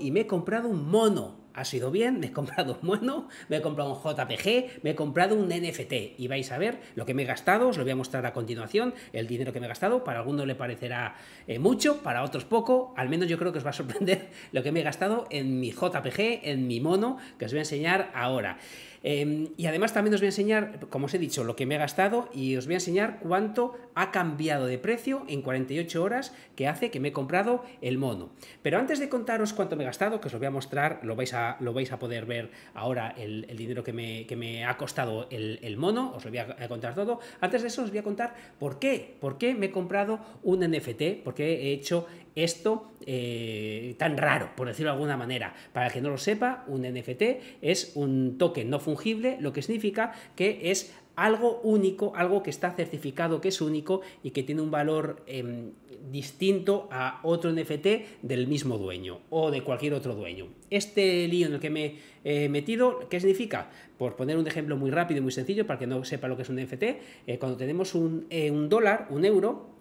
y me he comprado un mono. Ha sido bien, me he comprado un mono, me he comprado un JPG, me he comprado un NFT. Y vais a ver lo que me he gastado, os lo voy a mostrar a continuación, el dinero que me he gastado. Para algunos le parecerá eh, mucho, para otros poco. Al menos yo creo que os va a sorprender lo que me he gastado en mi JPG, en mi mono, que os voy a enseñar ahora. Em, y además también os voy a enseñar, como os he dicho, lo que me he gastado y os voy a enseñar cuánto ha cambiado de precio en 48 horas que hace que me he comprado el mono. Pero antes de contaros cuánto me he gastado, que os lo voy a mostrar, lo vais a, lo vais a poder ver ahora el, dinero que me, ha costado el, el, mono, os lo voy a, contar todo. Antes de eso os voy a contar por qué, por qué me he comprado un NFT, por qué he hecho esto eh, tan raro, por decirlo de alguna manera. Para el que no lo sepa, un NFT es un token no fungible, lo que significa que es algo único, algo que está certificado que es único y que tiene un valor em, distinto a otro NFT del mismo dueño o de cualquier otro dueño. Este lío en el que me he eh, metido, ¿qué significa? Por poner un ejemplo muy rápido y muy sencillo para que no sepa lo que es un NFT, eh, cuando tenemos un dólar, un euro,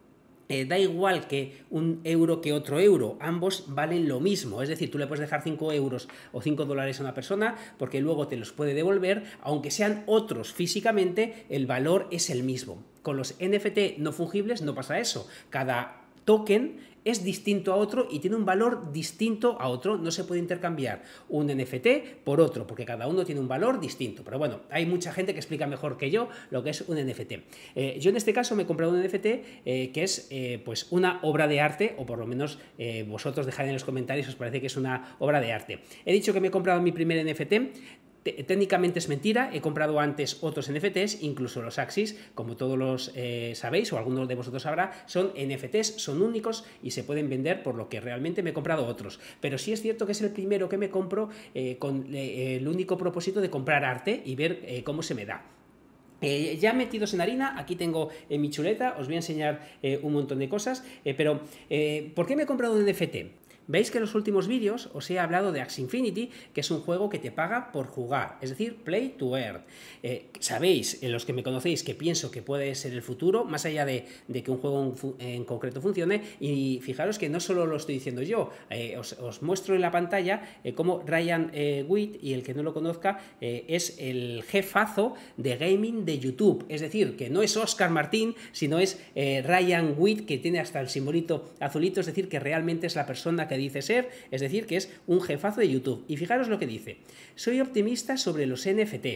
da igual que un euro que otro euro, ambos valen lo mismo, es decir, tú le puedes dejar 5 euros o 5 dólares a una persona porque luego te los puede devolver, aunque sean otros físicamente, el valor es el mismo. Con los NFT no fungibles no pasa eso, cada token es distinto a otro y tiene un valor distinto a otro. No se puede intercambiar un NFT por otro, porque cada uno tiene un valor distinto. Pero bueno, hay mucha gente que explica mejor que yo lo que es un NFT. Eh, yo en este caso me he comprado un NFT eh, que es eh, pues una obra de arte, o por lo menos vosotros dejad en los comentarios si os parece que es una obra de arte. He dicho que me he comprado mi primer NFT, técnicamente es mentira, he comprado antes otros NFTs, incluso los Axis, como todos los eh, sabéis o algunos de vosotros sabrá, son NFTs, son únicos y se pueden vender por lo que realmente me he comprado otros. Pero sí es cierto que es el primero que me compro eh, con eh, el único propósito de comprar arte y ver cómo se me da. ya metidos en harina, aquí tengo mi chuleta, os voy a enseñar un montón de cosas, pero ¿por qué me he comprado un NFT? Veis que en los últimos vídeos os he hablado de Axe Infinity, que es un juego que te paga por jugar, es decir, play to earn. Eh, sabéis, en los que me conocéis, que pienso que puede ser el futuro, más allá de, que un juego en, concreto funcione, y fijaros que no solo lo estoy diciendo yo, eh, os, muestro en la pantalla eh, cómo Ryan Witt, y el que no lo conozca, es el jefazo de gaming de YouTube, es decir, que no es Oscar Martín, sino es Ryan Witt, que tiene hasta el simbolito azulito, es decir, que realmente es la persona que dice ser, es decir, que es un jefazo de YouTube. Y fijaros lo que dice. Soy optimista sobre los NFT.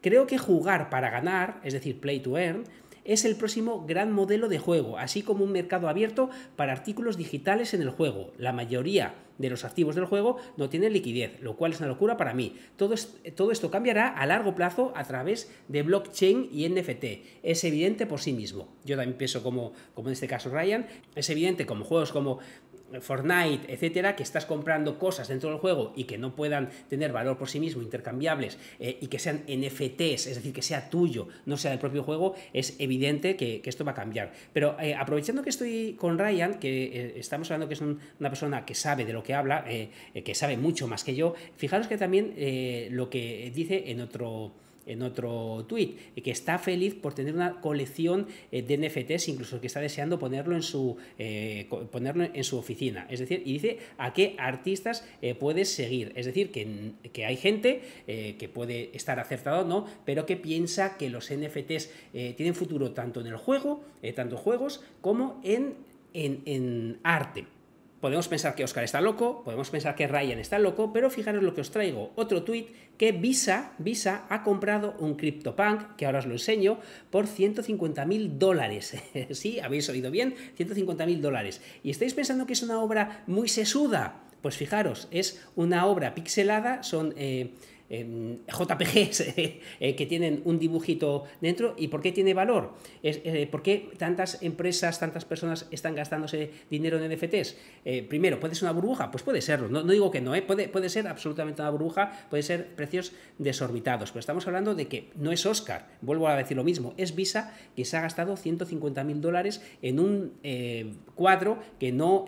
Creo que jugar para ganar, es decir, play to earn, es el próximo gran modelo de juego, así como un mercado abierto para artículos digitales en el juego. La mayoría de los activos del juego no tienen liquidez, lo cual es una locura para mí. Todo, esto cambiará a largo plazo a través de blockchain y NFT. Es evidente por sí mismo. Yo también pienso como, como en este caso Ryan, es evidente como juegos como Fortnite, etcétera, que estás comprando cosas dentro del juego y que no puedan tener valor por sí mismo, intercambiables, eh, y que sean NFTs, es decir, que sea tuyo, no sea del propio juego, es evidente que, esto va a cambiar. Pero eh, aprovechando que estoy con Ryan, que eh, estamos hablando que es una persona que sabe de lo que habla, que sabe mucho más que yo, fijaros que también lo que dice en otro en otro tweet, eh, que está feliz por tener una colección eh, de NFTs, incluso que está deseando ponerlo en su, eh, ponerlo en su oficina. Es decir, y dice a qué artistas puedes seguir. Es decir, que, hay gente que puede estar acertado o no, pero que piensa que los NFTs tienen futuro tanto en el juego, tanto juegos, como en, en, en arte. Podemos pensar que Oscar está loco, podemos pensar que Ryan está loco, pero fijaros lo que os traigo, otro tuit que Visa, Visa ha comprado un CryptoPunk, que ahora os lo enseño, por 150.000 dólares. sí, habéis oído bien, 150.000 dólares. ¿Y estáis pensando que es una obra muy sesuda? Pues fijaros, es una obra pixelada, son... Eh, Em, JPGs eh, eh, que tienen un dibujito dentro y por qué tiene valor. Es, eh, ¿Por qué tantas empresas, tantas personas están gastándose dinero en NFTs? primero, ¿puede ser una burbuja? Pues puede serlo, no, digo que no, puede, puede ser absolutamente una burbuja, puede ser precios desorbitados, pero estamos hablando de que no es Oscar, vuelvo a decir lo mismo, es Visa que se ha gastado 150 mil dólares en un cuadro que no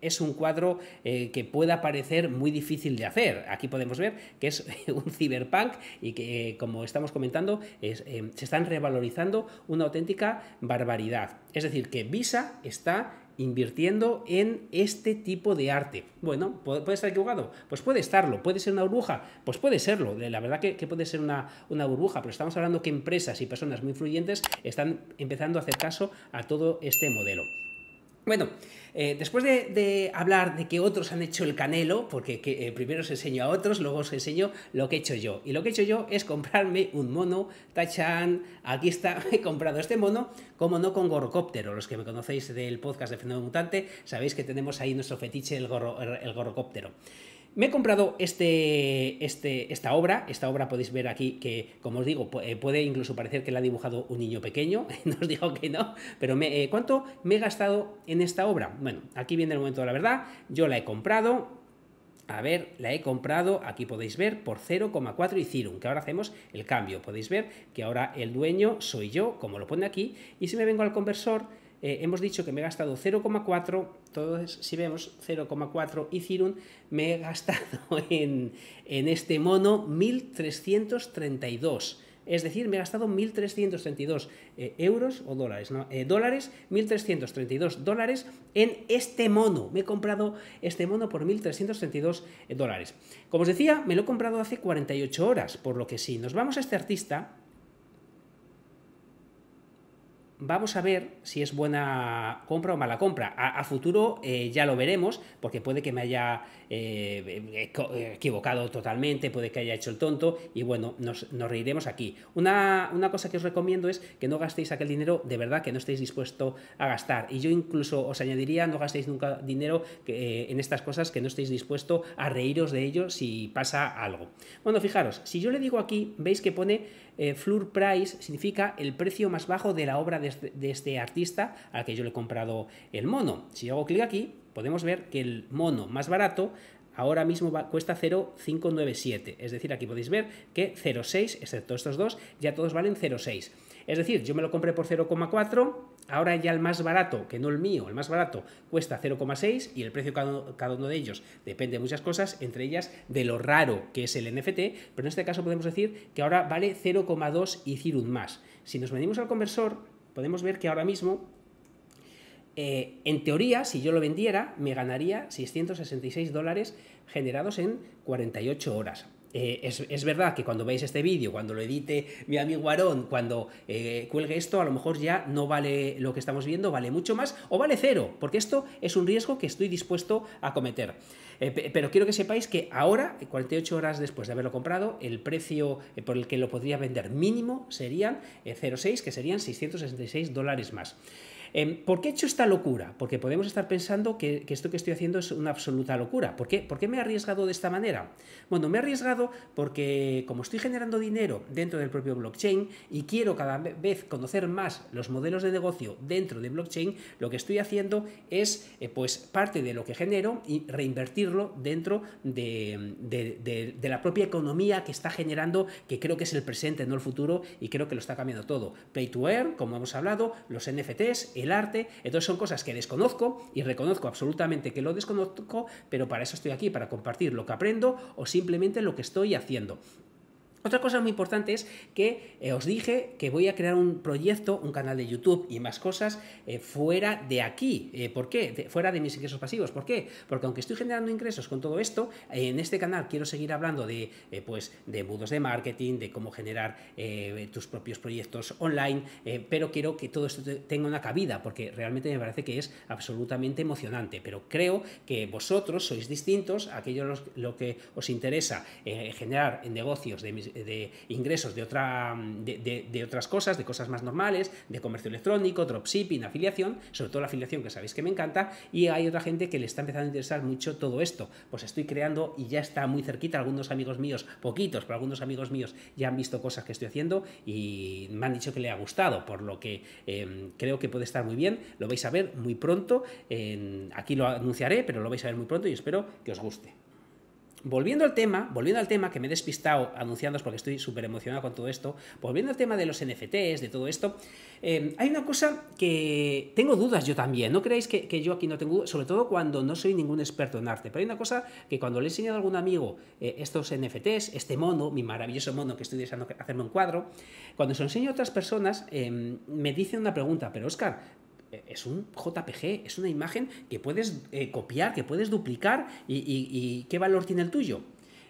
es un cuadro que pueda parecer muy difícil de hacer. Aquí podemos ver que es un ciberpunk y que, eh, como estamos comentando, eh, se están revalorizando una auténtica barbaridad. Es decir, que Visa está invirtiendo en este tipo de arte. Bueno, ¿puede estar equivocado? Pues puede estarlo. ¿Puede ser una burbuja? Pues puede serlo. La verdad que, puede ser una, una, burbuja, pero estamos hablando que empresas y personas muy influyentes están empezando a hacer caso a todo este modelo. Bueno, eh, después de, hablar de que otros han hecho el canelo, porque eh, primero os enseño a otros, luego os enseño lo que he hecho yo. Y lo que he hecho yo es comprarme un mono Tachan. Aquí está, he comprado este mono, como no con gorrocóptero. Los que me conocéis del podcast de Fenómeno Mutante, sabéis que tenemos ahí nuestro fetiche, el, gorro, el gorrocóptero. Me he comprado este, este, esta obra. Esta obra podéis ver aquí que, como os digo, eh, puede incluso parecer que la ha dibujado un niño pequeño. no os digo que no, pero me, eh, ¿cuánto me he gastado en esta obra? Bueno, aquí viene el momento de la verdad. Yo la he comprado. A ver, la he comprado, aquí podéis ver, por 0,4 y Ethereum, que ahora hacemos el cambio. Podéis ver que ahora el dueño soy yo, como lo pone aquí, y si me vengo al conversor, eh, hemos dicho que me he gastado 0,4, entonces si vemos 0,4 y Ethereum, me he gastado en, en este mono 1332. Es decir, me he gastado 1.332 eh, euros o dólares, ¿no? Eh, dólares, 1.332 dólares en este mono. Me he comprado este mono por 1.332 dólares. Como os decía, me lo he comprado hace 48 horas, por lo que si nos vamos a este artista, vamos a ver si es buena compra o mala compra. A, futuro eh, ya lo veremos, porque puede que me haya eh, eh, equivocado totalmente, puede que haya hecho el tonto, y bueno, nos, reiremos aquí. Una, cosa que os recomiendo es que no gastéis aquel dinero de verdad que no estéis dispuesto a gastar. Y yo incluso os añadiría, no gastéis nunca dinero en estas cosas que no estéis dispuesto a reíros de ello si pasa algo. Bueno, fijaros, si yo le digo aquí, veis que pone floor price, significa el precio más bajo de la obra de este, de este artista al que yo le he comprado el mono. Si hago clic aquí, podemos ver que el mono más barato ahora mismo cuesta 0,597. Es decir, aquí podéis ver que 0,6, excepto estos dos, ya todos valen 0,6. Es decir, yo me lo compré por 0,4, ahora ya el más barato, que no el mío, el más barato cuesta 0,6 y el precio cada uno de ellos depende de muchas cosas, entre ellas de lo raro que es el NFT, pero en este caso podemos decir que ahora vale 0,2 y Ethereum más. Si nos venimos al conversor, podemos ver que ahora mismo, eh, en teoría, si yo lo vendiera, me ganaría 666 dólares generados en 48 horas. Eh, es, verdad que cuando veis este vídeo, cuando lo edite mi amigo Aarón, cuando eh, cuelgue esto, a lo mejor ya no vale lo que estamos viendo, vale mucho más o vale cero, porque esto es un riesgo que estoy dispuesto a cometer. Eh, pero quiero que sepáis que ahora, 48 horas después de haberlo comprado, el precio por el que lo podría vender mínimo serían 0,6, que serían 666 dólares más. Em, ¿Por qué he hecho esta locura? Porque podemos estar pensando que, esto que estoy haciendo es una absoluta locura. ¿Por qué? me he arriesgado de esta manera? Bueno, me he arriesgado porque como estoy generando dinero dentro del propio blockchain y quiero cada vez conocer más los modelos de negocio dentro de blockchain, lo que estoy haciendo es eh, pues parte de lo que genero y reinvertirlo dentro de, de la propia economía que está generando, que creo que es el presente, no el futuro, y creo que lo está cambiando todo. Pay to earn, como hemos hablado, los NFTs, el arte. Entonces son cosas que desconozco y reconozco absolutamente que lo desconozco, pero para eso estoy aquí, para compartir lo que aprendo o simplemente lo que estoy haciendo. Otra cosa muy importante es que eh, os dije que voy a crear un proyecto, un canal de YouTube y más cosas eh, fuera de aquí. Eh, ¿Por qué? fuera de mis ingresos pasivos. ¿Por qué? Porque aunque estoy generando ingresos con todo esto, en este canal quiero seguir hablando de, pues, de de marketing, de cómo generar tus propios proyectos online, pero quiero que todo esto tenga una cabida, porque realmente me parece que es absolutamente emocionante. Pero creo que vosotros sois distintos, aquello lo que os interesa generar negocios de mis de ingresos de, otra, de, otras cosas, de cosas más normales, de comercio electrónico, dropshipping, afiliación, sobre todo la afiliación que sabéis que me encanta, y hay otra gente que le está empezando a interesar mucho todo esto. Pues estoy creando y ya está muy cerquita, algunos amigos míos, poquitos, pero algunos amigos míos ya han visto cosas que estoy haciendo y me han dicho que le ha gustado, por lo que em, creo que puede estar muy bien, lo vais a ver muy pronto, aquí lo anunciaré, pero lo vais a ver muy pronto y espero que os guste volviendo al tema, volviendo al tema que me he despistado anunciándoos porque estoy súper emocionado con todo esto, volviendo al tema de los NFTs, de todo esto, eh, hay una cosa que tengo dudas yo también, no creéis que, yo aquí no tengo dudas, sobre todo cuando no soy ningún experto en arte, pero hay una cosa que cuando le he enseñado a algún amigo eh, estos NFTs, este mono, mi maravilloso mono que estoy deseando hacerme un cuadro, cuando se lo enseño a otras personas eh, me dicen una pregunta, pero Oscar, es un JPG, es una imagen que puedes eh, copiar, que puedes duplicar y, qué valor tiene el tuyo.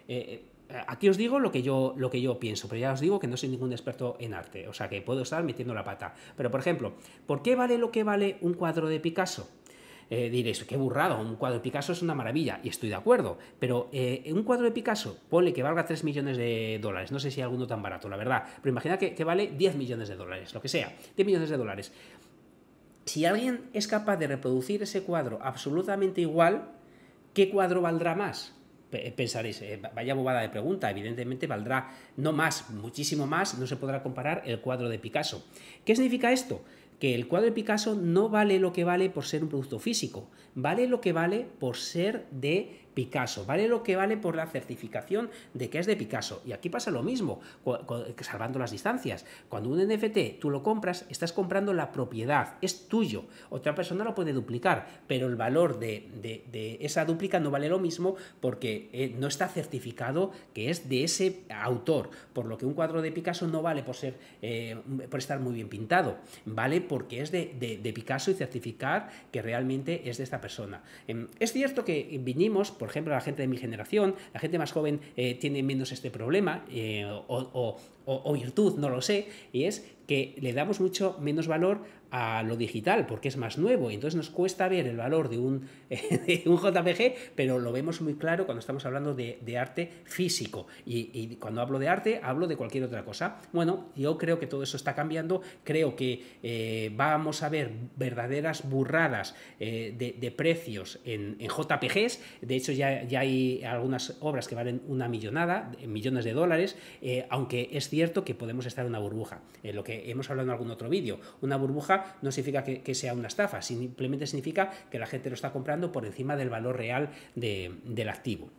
Eh, eh, aquí os digo lo que, yo, lo que yo pienso, pero ya os digo que no soy ningún experto en arte, o sea que puedo estar metiendo la pata. Pero por ejemplo, ¿por qué vale lo que vale un cuadro de Picasso? diréis, qué burrado, un cuadro de Picasso es una maravilla, y estoy de acuerdo, pero un cuadro de Picasso, ponle que valga 3 millones de dólares, no sé si hay alguno tan barato, la verdad, pero imagina que, que vale 10 millones de dólares, lo que sea, 10 millones de dólares. Si alguien es capaz de reproducir ese cuadro absolutamente igual, ¿qué cuadro valdrá más? pensaréis, eh, vaya bobada de pregunta, evidentemente valdrá no más, muchísimo más, no se podrá comparar el cuadro de Picasso. ¿Qué significa esto? Que el cuadro de Picasso no vale lo que vale por ser un producto físico, vale lo que vale por ser de Picasso, vale lo que vale por la certificación de que es de Picasso. Y aquí pasa lo mismo, salvando las distancias. Cuando un NFT tú lo compras, estás comprando la propiedad, es tuyo. Otra persona lo puede duplicar, pero el valor de, esa duplica no vale lo mismo porque eh, no está certificado que es de ese autor. Por lo que un cuadro de Picasso no vale por, ser, eh, por estar muy bien pintado, vale porque es de, Picasso y certificar que realmente es de esta persona. Em, es cierto que vinimos por ejemplo, la gente de mi generación, la gente más joven eh, tiene menos este problema eh, o, o, virtud, no lo sé, y es que le damos mucho menos valor a lo digital porque es más nuevo y entonces nos cuesta ver el valor de un, un JPG, pero lo vemos muy claro cuando estamos hablando de, arte físico y, cuando hablo de arte hablo de cualquier otra cosa. Bueno, yo creo que todo eso está cambiando, creo que eh, vamos a ver verdaderas burradas eh, de, precios en, JPGs, de hecho ya, hay algunas obras que valen una millonada, millones de dólares, eh, aunque es cierto que podemos estar en una burbuja, en eh, lo que hemos hablado en algún otro vídeo. Una burbuja no significa que, sea una estafa, simplemente significa que la gente lo está comprando por encima del valor real del activo.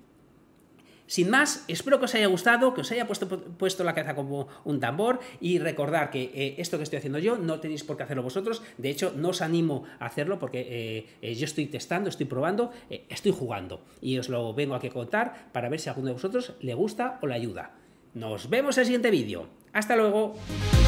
Sin más, espero que os haya gustado, que os haya puesto, la cabeza como un tambor y recordar que eh, esto que estoy haciendo yo no tenéis por qué hacerlo vosotros. De hecho, no os animo a hacerlo porque eh, yo estoy testando, estoy probando, estoy jugando y os lo vengo a contar para ver si a alguno de vosotros le gusta o le ayuda. Nos vemos en el siguiente vídeo. Hasta luego.